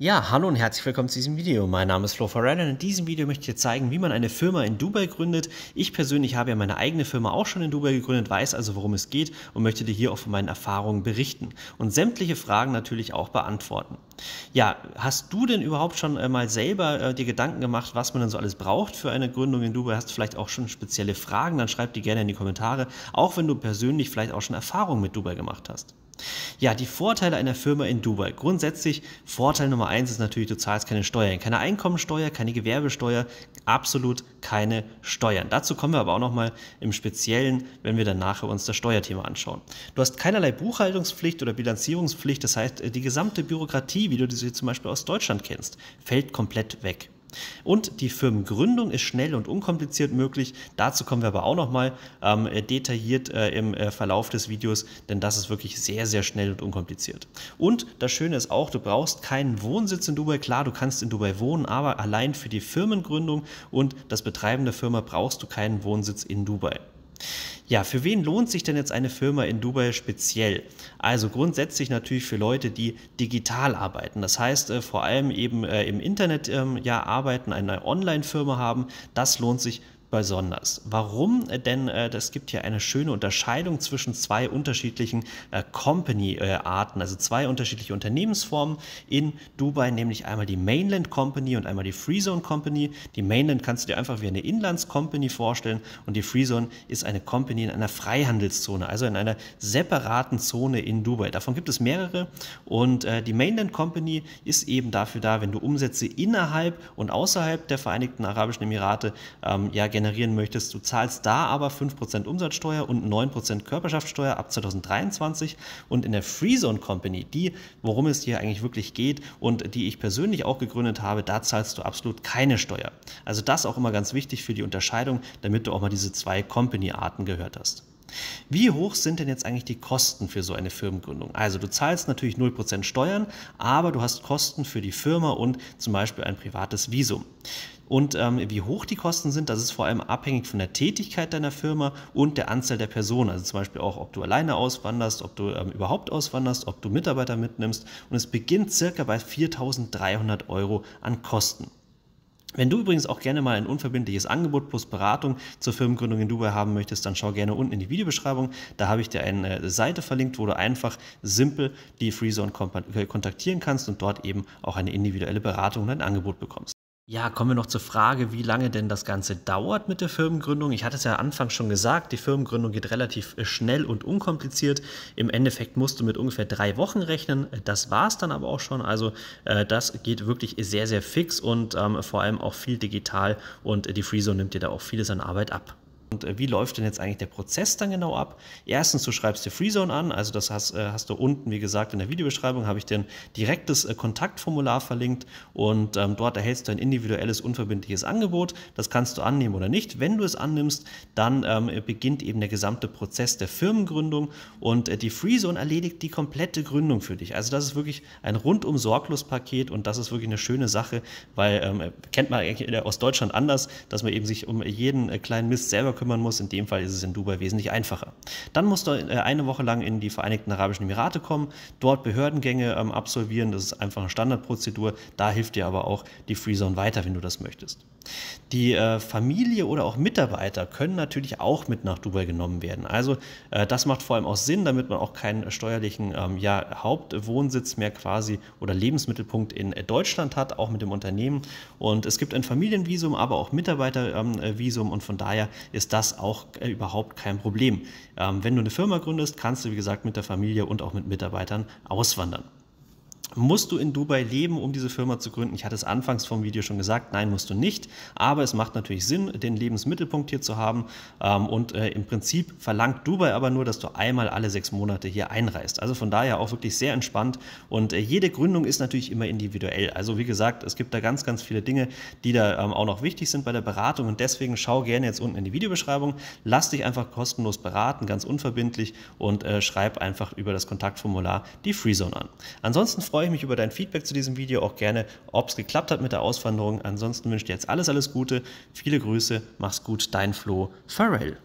Ja, hallo und herzlich willkommen zu diesem Video. Mein Name ist Flo Farrell und in diesem Video möchte ich dir zeigen, wie man eine Firma in Dubai gründet. Ich persönlich habe ja meine eigene Firma auch schon in Dubai gegründet, weiß also, worum es geht und möchte dir hier auch von meinen Erfahrungen berichten und sämtliche Fragen natürlich auch beantworten. Ja, hast du denn überhaupt schon äh, mal selber äh, dir Gedanken gemacht, was man denn so alles braucht für eine Gründung in Dubai? Hast du vielleicht auch schon spezielle Fragen? Dann schreib die gerne in die Kommentare, auch wenn du persönlich vielleicht auch schon Erfahrungen mit Dubai gemacht hast. Ja, die Vorteile einer Firma in Dubai. Grundsätzlich, Vorteil Nummer eins ist natürlich, du zahlst keine Steuern. Keine Einkommensteuer, keine Gewerbesteuer, absolut keine Steuern. Dazu kommen wir aber auch nochmal im Speziellen, wenn wir dann nachher uns das Steuerthema anschauen. Du hast keinerlei Buchhaltungspflicht oder Bilanzierungspflicht. Das heißt, äh, die gesamte Bürokratie, wie du sie zum Beispiel aus Deutschland kennst, fällt komplett weg. Und die Firmengründung ist schnell und unkompliziert möglich. Dazu kommen wir aber auch nochmal ähm, detailliert äh, im äh, Verlauf des Videos, denn das ist wirklich sehr, sehr schnell und unkompliziert. Und das Schöne ist auch, du brauchst keinen Wohnsitz in Dubai. Klar, du kannst in Dubai wohnen, aber allein für die Firmengründung und das Betreiben der Firma brauchst du keinen Wohnsitz in Dubai. Ja, für wen lohnt sich denn jetzt eine Firma in Dubai speziell? Also grundsätzlich natürlich für Leute, die digital arbeiten. Das heißt, äh, vor allem eben äh, im Internet ähm, ja arbeiten, eine Online-Firma haben. Das lohnt sich besonders. Warum? Denn äh, es gibt hier eine schöne Unterscheidung zwischen zwei unterschiedlichen äh, Company-Arten, äh, also zwei unterschiedliche Unternehmensformen in Dubai, nämlich einmal die Mainland Company und einmal die Freezone Company. Die Mainland kannst du dir einfach wie eine Inlands-Company vorstellen und die Freezone ist eine Company in einer Freihandelszone, also in einer separaten Zone in Dubai. Davon gibt es mehrere und äh, die Mainland Company ist eben dafür da, wenn du Umsätze innerhalb und außerhalb der Vereinigten Arabischen Emirate ähm, ja gerne generieren möchtest. Du zahlst da aber 5% Umsatzsteuer und 9% Körperschaftsteuer ab 2023 und in der Freezone Company, die, worum es dir eigentlich wirklich geht und die ich persönlich auch gegründet habe, da zahlst du absolut keine Steuer. Also das auch immer ganz wichtig für die Unterscheidung, damit du auch mal diese zwei Company-Arten gehört hast. Wie hoch sind denn jetzt eigentlich die Kosten für so eine Firmengründung? Also du zahlst natürlich 0% Steuern, aber du hast Kosten für die Firma und zum Beispiel ein privates Visum. Und ähm, wie hoch die Kosten sind, das ist vor allem abhängig von der Tätigkeit deiner Firma und der Anzahl der Personen. Also zum Beispiel auch, ob du alleine auswanderst, ob du ähm, überhaupt auswanderst, ob du Mitarbeiter mitnimmst. Und es beginnt circa bei 4.300 Euro an Kosten. Wenn du übrigens auch gerne mal ein unverbindliches Angebot plus Beratung zur Firmengründung in Dubai haben möchtest, dann schau gerne unten in die Videobeschreibung. Da habe ich dir eine Seite verlinkt, wo du einfach simpel die Freezone äh, kontaktieren kannst und dort eben auch eine individuelle Beratung und ein Angebot bekommst. Ja, kommen wir noch zur Frage, wie lange denn das Ganze dauert mit der Firmengründung. Ich hatte es ja anfangs schon gesagt, die Firmengründung geht relativ äh, schnell und unkompliziert. Im Endeffekt musst du mit ungefähr drei Wochen rechnen. Das war es dann aber auch schon. Also äh, das geht wirklich sehr, sehr fix und ähm, vor allem auch viel digital und äh, die Freezone nimmt dir da auch vieles an Arbeit ab. Und äh, wie läuft denn jetzt eigentlich der Prozess dann genau ab? Erstens, du schreibst dir Freezone an, also das hast, äh, hast du unten, wie gesagt, in der Videobeschreibung habe ich dir ein direktes äh, Kontaktformular verlinkt und ähm, dort erhältst du ein individuelles, unverbindliches Angebot. Das kannst du annehmen oder nicht. Wenn du es annimmst, dann ähm, beginnt eben der gesamte Prozess der Firmengründung und die Freezone erledigt die komplette Gründung für dich. Also das ist wirklich ein rundum sorglos Paket und das ist wirklich eine schöne Sache, weil ähm, kennt man eigentlich aus Deutschland anders, dass man eben sich um jeden kleinen Mist selber kümmern muss. In dem Fall ist es in Dubai wesentlich einfacher. Dann musst du äh, eine Woche lang in die Vereinigten Arabischen Emirate kommen, dort Behördengänge ähm, absolvieren. Das ist einfach eine Standardprozedur. Da hilft dir aber auch die Freezone weiter, wenn du das möchtest. Die äh, Familie oder auch Mitarbeiter können natürlich auch mit nach Dubai genommen werden. Also äh, das macht vor allem auch Sinn, damit man auch keinen steuerlichen ähm, ja, Hauptwohnsitz mehr quasi oder Lebensmittelpunkt in Deutschland hat, auch mit dem Unternehmen. Und es gibt ein Familienvisum, aber auch Mitarbeitervisum ähm, und von daher ist ist das auch äh, überhaupt kein Problem. Ähm, wenn du eine Firma gründest, kannst du, wie gesagt, mit der Familie und auch mit Mitarbeitern auswandern. Musst du in Dubai leben, um diese Firma zu gründen? Ich hatte es anfangs vom Video schon gesagt, nein, musst du nicht. Aber es macht natürlich Sinn, den Lebensmittelpunkt hier zu haben. Ähm, und äh, im Prinzip verlangt Dubai aber nur, dass du einmal alle sechs Monate hier einreist. Also von daher auch wirklich sehr entspannt. Und äh, jede Gründung ist natürlich immer individuell. Also wie gesagt, es gibt da ganz, ganz viele Dinge, die da ähm, auch noch wichtig sind bei der Beratung. Und deswegen schau gerne jetzt unten in die Videobeschreibung. Lass dich einfach kostenlos beraten, ganz unverbindlich. Und äh, schreib einfach über das Kontaktformular die Freezone an. Ansonsten freue ich ich mich über dein Feedback zu diesem Video auch gerne, ob es geklappt hat mit der Auswanderung. Ansonsten wünsche ich dir jetzt alles, alles Gute. Viele Grüße, mach's gut, dein Flo Farrell.